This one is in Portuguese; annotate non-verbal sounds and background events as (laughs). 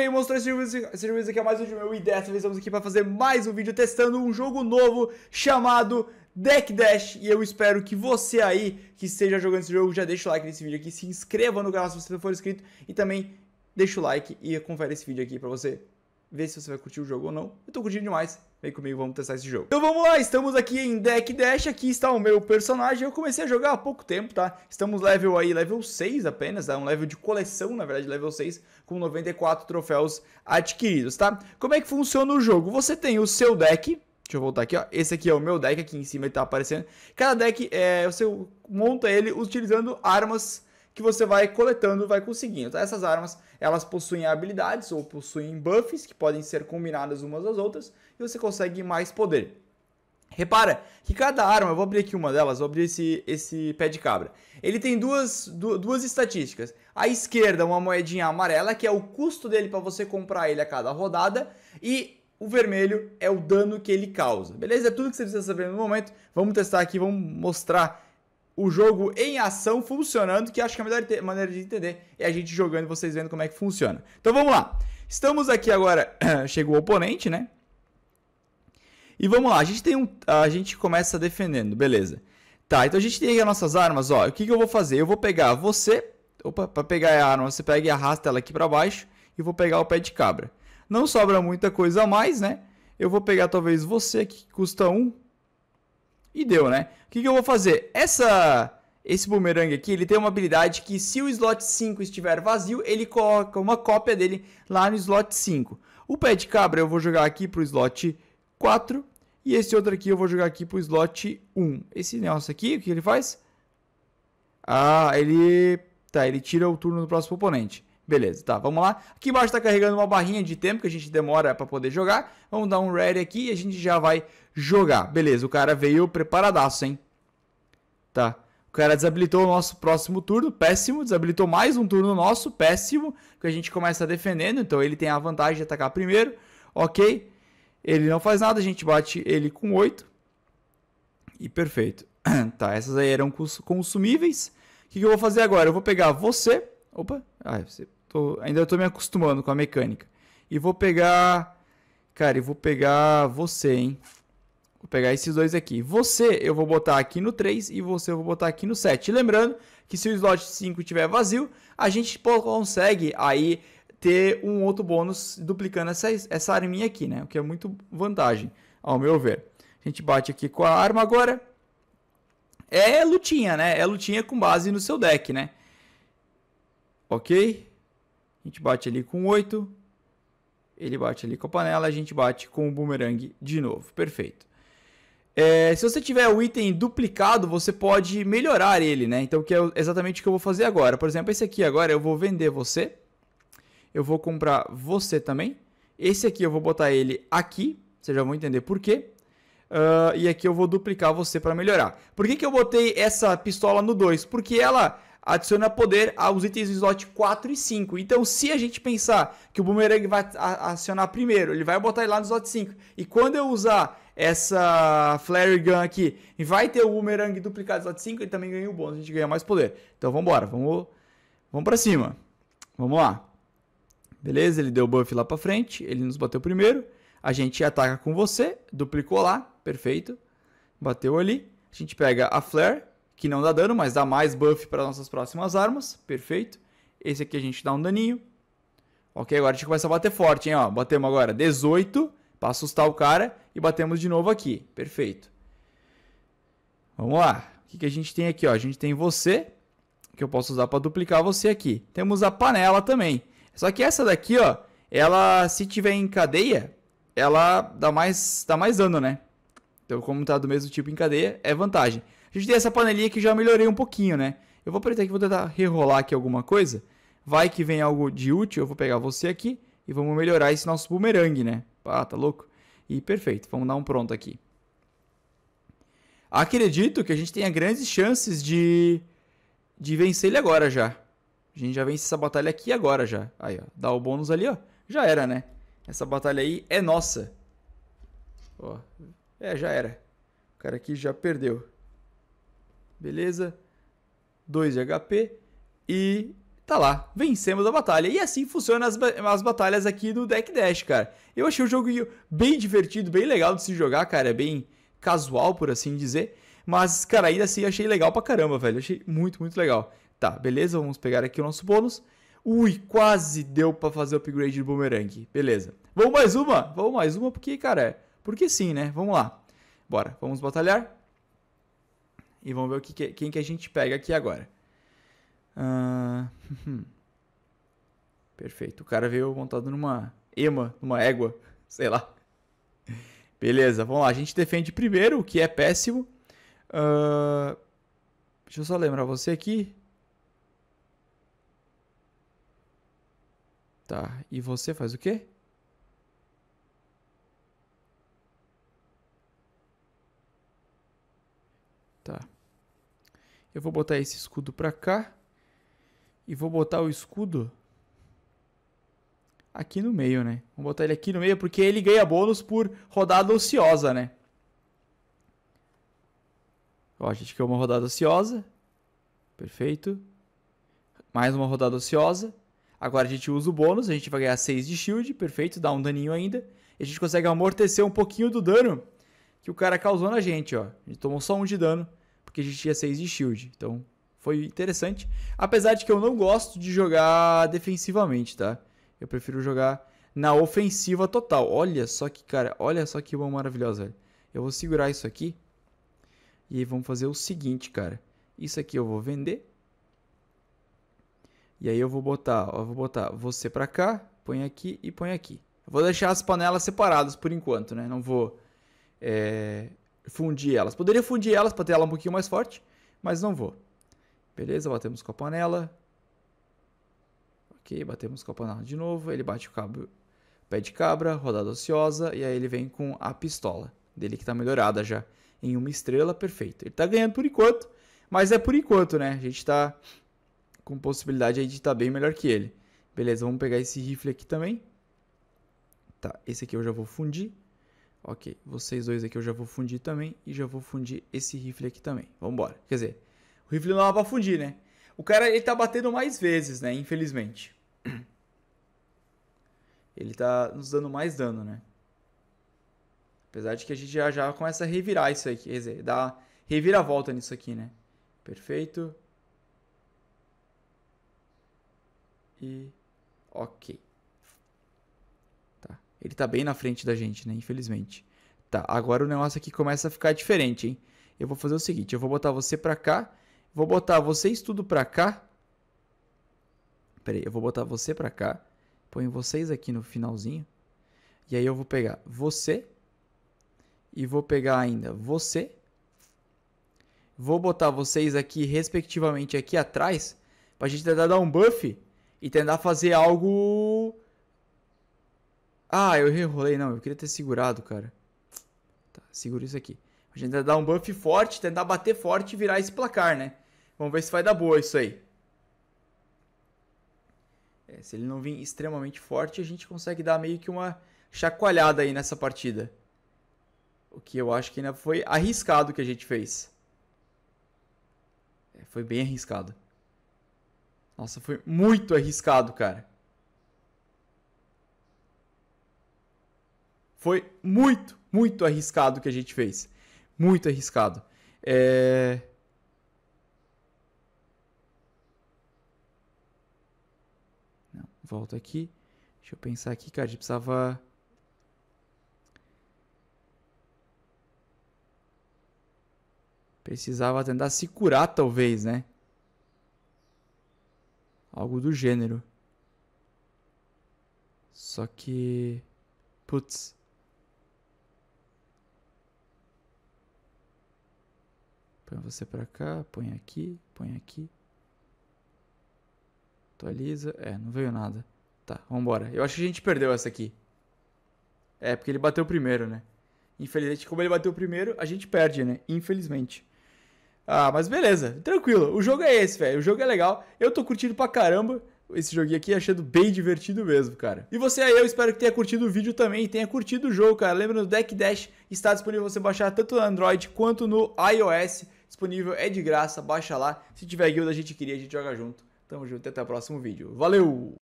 aí, esse vídeo aqui é mais um de meu e dessa vez estamos aqui para fazer mais um vídeo testando um jogo novo chamado Deck Dash e eu espero que você aí que esteja jogando esse jogo já deixe o like nesse vídeo aqui, se inscreva no canal se você não for inscrito e também deixa o like e confere esse vídeo aqui para você ver se você vai curtir o jogo ou não. Eu tô curtindo demais, Vem comigo, vamos testar esse jogo. Então vamos lá, estamos aqui em Deck Dash, aqui está o meu personagem. Eu comecei a jogar há pouco tempo, tá? Estamos level aí, level 6 apenas, tá? Um level de coleção, na verdade, level 6, com 94 troféus adquiridos, tá? Como é que funciona o jogo? Você tem o seu deck, Deixa eu voltar aqui, ó. Esse aqui é o meu deck, aqui em cima ele tá aparecendo. Cada deck, é, você monta ele utilizando armas que você vai coletando e vai conseguindo. Então, essas armas, elas possuem habilidades ou possuem buffs que podem ser combinadas umas às outras e você consegue mais poder. Repara que cada arma, eu vou abrir aqui uma delas, vou abrir esse, esse pé de cabra. Ele tem duas, duas estatísticas. À esquerda, uma moedinha amarela, que é o custo dele para você comprar ele a cada rodada. E o vermelho é o dano que ele causa. Beleza? É tudo que você precisa saber no momento. Vamos testar aqui, vamos mostrar o jogo em ação funcionando, que acho que a melhor maneira de entender é a gente jogando e vocês vendo como é que funciona. Então vamos lá. Estamos aqui agora, (clears throat) chegou o oponente, né? E vamos lá, a gente tem um, a gente começa defendendo, beleza? Tá, então a gente tem aqui as nossas armas, ó. O que, que eu vou fazer? Eu vou pegar você, opa, para pegar a arma, você pega e arrasta ela aqui para baixo e vou pegar o pé de cabra. Não sobra muita coisa a mais, né? Eu vou pegar talvez você aqui que custa 1, um, e deu, né? O que, que eu vou fazer? Essa... Esse boomerang aqui, ele tem uma habilidade que se o slot 5 estiver vazio, ele coloca uma cópia dele lá no slot 5. O pé de cabra eu vou jogar aqui para o slot 4 e esse outro aqui eu vou jogar aqui para o slot 1. Esse negócio aqui, o que ele faz? Ah, ele... Tá, ele tira o turno do próximo oponente. Beleza, tá, vamos lá. Aqui embaixo está carregando uma barrinha de tempo que a gente demora para poder jogar. Vamos dar um ready aqui e a gente já vai jogar. Beleza, o cara veio preparadaço, hein? Tá. O cara desabilitou o nosso próximo turno, péssimo. Desabilitou mais um turno nosso, péssimo. Que a gente começa defendendo, então ele tem a vantagem de atacar primeiro. Ok. Ele não faz nada, a gente bate ele com 8. E perfeito. (clears throat) tá, essas aí eram consumíveis. O que, que eu vou fazer agora? Eu vou pegar você. Opa, ah, você Tô, ainda estou me acostumando com a mecânica. E vou pegar. Cara, eu vou pegar você, hein? Vou pegar esses dois aqui. Você eu vou botar aqui no 3 e você eu vou botar aqui no 7. Lembrando que se o slot 5 estiver vazio, a gente consegue aí ter um outro bônus duplicando essa, essa arminha aqui, né? O que é muito vantagem, ao meu ver. A gente bate aqui com a arma agora. É lutinha, né? É lutinha com base no seu deck, né? Ok? A gente bate ali com 8. Ele bate ali com a panela. A gente bate com o boomerang de novo. Perfeito. É, se você tiver o item duplicado, você pode melhorar ele, né? Então, que é exatamente o que eu vou fazer agora. Por exemplo, esse aqui agora eu vou vender você. Eu vou comprar você também. Esse aqui eu vou botar ele aqui. Vocês já vão entender por quê. Uh, e aqui eu vou duplicar você para melhorar. Por que, que eu botei essa pistola no 2? Porque ela adiciona poder aos itens do slot 4 e 5. Então, se a gente pensar que o Boomerang vai acionar primeiro, ele vai botar ele lá no slot 5. E quando eu usar essa Flare Gun aqui, e vai ter o Boomerang duplicado no slot 5, ele também ganha o bônus, a gente ganha mais poder. Então, vambora, vamos, vamos pra cima. Vamos lá. Beleza, ele deu o buff lá pra frente, ele nos bateu primeiro. A gente ataca com você, duplicou lá, perfeito. Bateu ali. A gente pega a Flare, que não dá dano, mas dá mais buff para nossas próximas armas. Perfeito. Esse aqui a gente dá um daninho. Ok, agora a gente começa a bater forte, hein? Ó, batemos agora 18 para assustar o cara e batemos de novo aqui. Perfeito. Vamos lá. O que, que a gente tem aqui? Ó? A gente tem você, que eu posso usar para duplicar você aqui. Temos a panela também. Só que essa daqui, ó, ela, se tiver em cadeia, ela dá mais, dá mais dano, né? Então, como tá do mesmo tipo em cadeia, é vantagem. A gente tem essa panelinha que já melhorei um pouquinho, né? Eu vou aproveitar que vou tentar rerolar aqui alguma coisa. Vai que vem algo de útil, eu vou pegar você aqui e vamos melhorar esse nosso bumerangue, né? Ah, tá louco? E perfeito, vamos dar um pronto aqui. Acredito que a gente tenha grandes chances de, de vencer ele agora já. A gente já vence essa batalha aqui agora já. Aí, ó, dá o bônus ali, ó. Já era, né? Essa batalha aí é nossa. Ó, é, já era. O cara aqui já perdeu beleza? 2 de HP e tá lá, vencemos a batalha. E assim funcionam as, as batalhas aqui do Deck Dash, cara. Eu achei o jogo bem divertido, bem legal de se jogar, cara, é bem casual, por assim dizer. Mas, cara, ainda assim achei legal pra caramba, velho. Achei muito, muito legal. Tá, beleza, vamos pegar aqui o nosso bônus. Ui, quase deu pra fazer o upgrade do boomerang. Beleza. Vamos mais uma? Vamos mais uma, porque, cara, porque sim, né? Vamos lá. Bora, vamos batalhar. E vamos ver o que, que quem que a gente pega aqui agora. Uh, hum. (laughs) Perfeito. O cara veio montado numa ema, numa égua, (laughs) sei lá. Beleza, vamos lá. A gente defende primeiro, o que é péssimo. Uh, deixa eu só lembrar você aqui. Tá, e você faz o quê? Tá. Eu vou botar esse escudo pra cá. E vou botar o escudo aqui no meio, né? Vou botar ele aqui no meio porque ele ganha bônus por rodada ociosa, né? Ó, a gente quer uma rodada ociosa. Perfeito. Mais uma rodada ociosa. Agora a gente usa o bônus, a gente vai ganhar 6 de shield, perfeito, dá um daninho ainda. E a gente consegue amortecer um pouquinho do dano que o cara causou na gente, ó. A gente tomou só um de dano, porque a gente tinha 6 de shield. Então, foi interessante. Apesar de que eu não gosto de jogar defensivamente, tá? Eu prefiro jogar na ofensiva total. Olha só que, cara, olha só que uma maravilhosa, velho. Eu vou segurar isso aqui. E aí vamos fazer o seguinte, cara. Isso aqui eu vou vender. E aí eu vou botar, ó, eu vou botar você pra cá, põe aqui e põe aqui. Eu vou deixar as panelas separadas por enquanto, né? Não vou é, fundir elas. Poderia fundir elas para ter ela um pouquinho mais forte, mas não vou. Beleza, batemos com a panela. Ok, batemos com a panela de novo. Ele bate o cabo, pé de cabra, rodada ociosa, e aí ele vem com a pistola dele que está melhorada já em uma estrela, perfeito. Ele está ganhando por enquanto, mas é por enquanto, né? A gente está com possibilidade aí de estar tá bem melhor que ele. Beleza, vamos pegar esse rifle aqui também. Tá, esse aqui eu já vou fundir. Ok, vocês dois aqui eu já vou fundir também e já vou fundir esse rifle aqui também. Vambora. Quer dizer, o rifle não é pra fundir, né? O cara, ele tá batendo mais vezes, né? Infelizmente. (clears throat) Ele tá nos dando mais dano, né? Apesar de que a gente já, já começa a revirar isso aqui. Quer dizer, dá reviravolta volta nisso aqui, né? Perfeito. E... Ok. Ele tá bem na frente da gente, né? Infelizmente. Tá, agora o negócio aqui começa a ficar diferente, hein? Eu vou fazer o seguinte, eu vou botar você pra cá. Vou botar vocês tudo pra cá. Pera aí, eu vou botar você pra cá. Ponho vocês aqui no finalzinho. E aí eu vou pegar você. E vou pegar ainda você. Vou botar vocês aqui, respectivamente, aqui atrás. Pra gente tentar dar um buff. E tentar fazer algo ah, eu enrolei, não. Eu queria ter segurado, cara. Tá, segura isso aqui. A gente vai dar um buff forte, tentar bater forte e virar esse placar, né? Vamos ver se vai dar boa isso aí. É, se ele não vir extremamente forte, a gente consegue dar meio que uma chacoalhada aí nessa partida. O que eu acho que ainda foi arriscado que a gente fez. É, foi bem arriscado. Nossa, foi muito arriscado, cara. Foi muito, muito arriscado o que a gente fez. Muito arriscado. É... Não, volto aqui. Deixa eu pensar aqui, cara. A gente precisava. Precisava tentar se curar, talvez, né? Algo do gênero. Só que. Putz. Põe você para cá, põe aqui, põe aqui. Atualiza. É, não veio nada. Tá, vambora. Eu acho que a gente perdeu essa aqui. É, porque ele bateu primeiro, né? Infelizmente, como ele bateu primeiro, a gente perde, né? Infelizmente. Ah, mas beleza, tranquilo. O jogo é esse, velho. O jogo é legal. Eu tô curtindo pra caramba esse joguinho aqui, achando bem divertido mesmo, cara. E você aí, eu espero que tenha curtido o vídeo também e tenha curtido o jogo, cara. Lembra, no Deck Dash está disponível você baixar tanto no Android quanto no iOS disponível, é de graça, baixa lá. Se tiver guilda, a gente queria, a gente joga junto. Tamo junto e até o próximo vídeo. Valeu!